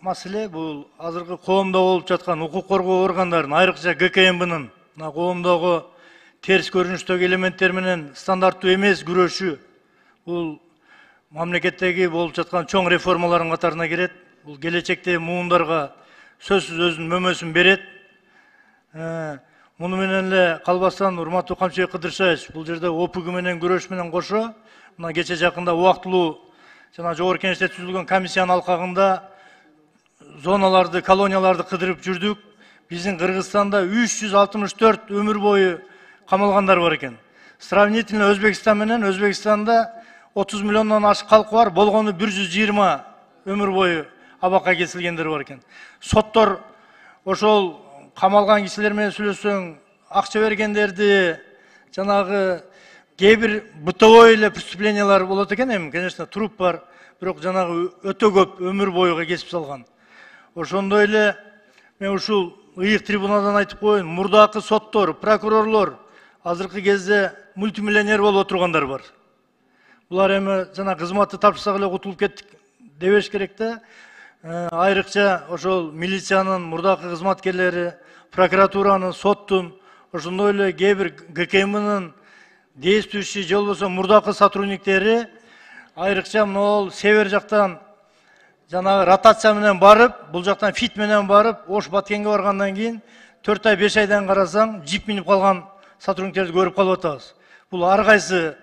маселе бул азыркы коомдо болуп жаткан укук коргоо органдарынын айрыкча гкмбнын мына коомдогу терс көрүнүштөгү элементтер менен стандарттуу эмес күрөшү бул мамлекеттеги болуп жаткан чоң реформалардын катарына кирет бул келечекте муундарга сөзсүз өзүнүн мөмөсүн берет ә, муну менен эле калбастан урматтуу камчыбек кыдыршаевич бул жерде опг менен күрөш менен кошо мына кече жакында убактылуу жана жогорку кеңеште түзүлгөн комиссиянын алкагында зоналарды колонияларды қыдырып жүрдік біздің қырғызстанда 364 өмір бойы қамалғандар бар екен сравнительно өзбекстан менен өзбекстанда 30 миллионнан ашық халқы бар болғаны 120 өмір бойы абакка кесілгендер бар екен соттор ошол қамалған кишилер менен сүйлөшсөң бергендерді бергендерди жанагы кээ бир бытовой эле преступлениялар болот экен эми конечно труп бар бирок жанагы өтө көп өмүр боюга кесип салган ошондой эле мен ушул ыйык трибунадан айтып коеюн мурдакы соттор прокурорлор азыркы кезде мультимиллионер болуп отургандар бар булар эми жана кызматты тапшырсак эле кутулуп кеттик дебеш керек да э, айрыкча ошол милициянын мурдакы кызматкерлери прокуратуранын соттун ошондой эле кээ бир гкмнын действующий же болбосо мурдакы сотрудниктери айрыкча мына север жактан жаңағы ротацияменен барып бұл жақтан фитменен барып ош баткенге барғаннан кейін төрт ай беш айдан қарасаң джип мініп қалған сотрудниктерді көріп қалып жатамыз бұл әрқайсы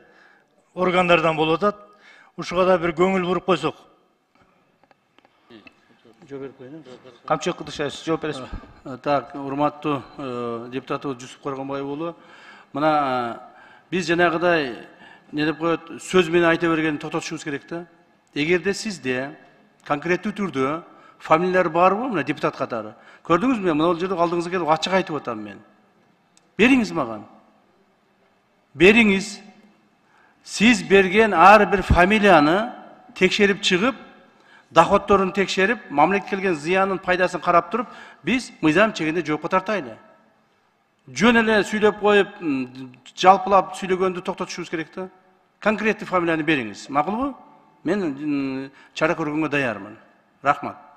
органдардан болып жатады ушуга да бир көңүл буруп койсок жооп берип коеюн камчыбек жооп бересизби э, так урматтуу э, депутатыбыз жусуп коргонбай мына э, биз жанагыдай эмне деп коет сөз менен айта бергенди токтотушубуз керек да эгерде сизде конкретті түрдө э, фамилиялар бар мына депутат қатары көрдіңіз бе мынау жерде алдыңызга келип ачык айтып атам мен бериңиз маған бериңиз сіз берген бир фамилияны текшерип чыгып доходторын текшерип мамлекетке келген зыянын пайдасын қарап тұрып биз мыйзам чегинде жоопко тартайлы жөн эле сүйлөп коюп жалпылап сүйлөгөндү токтотушубуз керек да конкреттүү фамилияны бериңиз макулбу мен чара көргөнгө даярмын рахмат